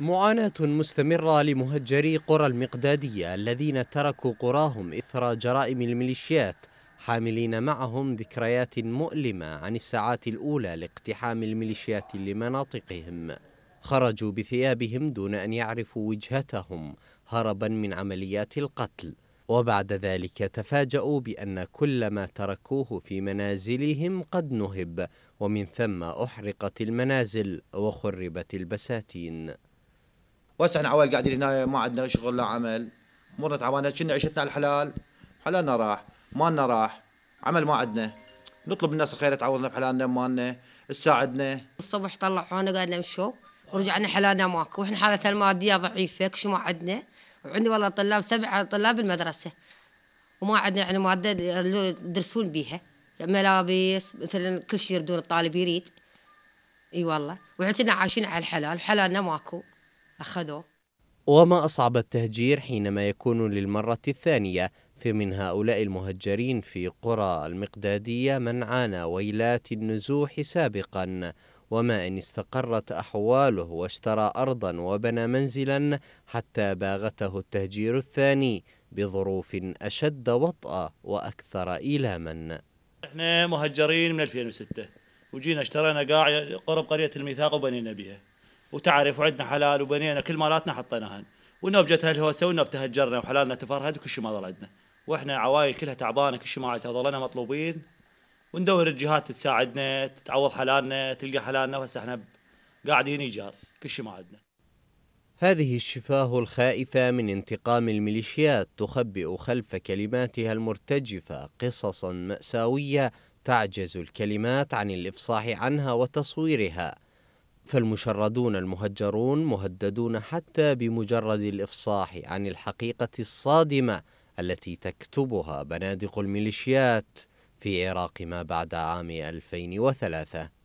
معاناة مستمرة لمهجري قرى المقدادية الذين تركوا قراهم إثر جرائم الميليشيات حاملين معهم ذكريات مؤلمة عن الساعات الأولى لاقتحام الميليشيات لمناطقهم خرجوا بثيابهم دون أن يعرفوا وجهتهم هربا من عمليات القتل وبعد ذلك تفاجأوا بأن كل ما تركوه في منازلهم قد نهب ومن ثم أحرقت المنازل وخربت البساتين وهسه احنا عوال قاعدين هنا ما عندنا شغل لا عمل امورنا تعبانه كنا عيشتنا الحلال حلالنا راح مالنا راح عمل ما عندنا نطلب الناس الخير تعوضنا بحلالنا مالنا تساعدنا الصبح طلعونا قاعد نمشوا ورجعنا حلالنا ماكو واحنا حالتنا الماديه ضعيفه كل شيء ما عندنا وعندي والله طلاب سبعه طلاب بالمدرسه وما عندنا يعني ماده يدرسون بيها ملابس مثلا كل شيء يردون الطالب يريد اي والله وعندنا عايشين على الحلال حلالنا ماكو أخذه وما أصعب التهجير حينما يكون للمرة الثانية فمن هؤلاء المهجرين في قرى المقدادية من عانى ويلات النزوح سابقا وما إن استقرت أحواله واشترى أرضا وبنى منزلا حتى باغته التهجير الثاني بظروف أشد وطأة وأكثر إيلاما احنا مهجرين من 2006 وجينا اشترينا قاع قرب قرية الميثاق وبنينا بها وتعرف وعندنا حلال وبنينا كل مالاتنا حطيناها والنوب جت الهوسه والنوب تهجرنا وحلالنا تفرهد وكل شيء ما ظل عندنا واحنا عوائل كلها تعبانه كل شيء ما عندها ظلنا مطلوبين وندور الجهات تساعدنا تعوض حلالنا تلقى حلالنا وهسه احنا قاعدين ايجار كل شيء ما عندنا هذه الشفاه الخائفة من انتقام الميليشيات تخبئ خلف كلماتها المرتجفة قصصا مأساوية تعجز الكلمات عن الإفصاح عنها وتصويرها فالمشردون المهجرون مهددون حتى بمجرد الافصاح عن الحقيقه الصادمه التي تكتبها بنادق الميليشيات في عراق ما بعد عام 2003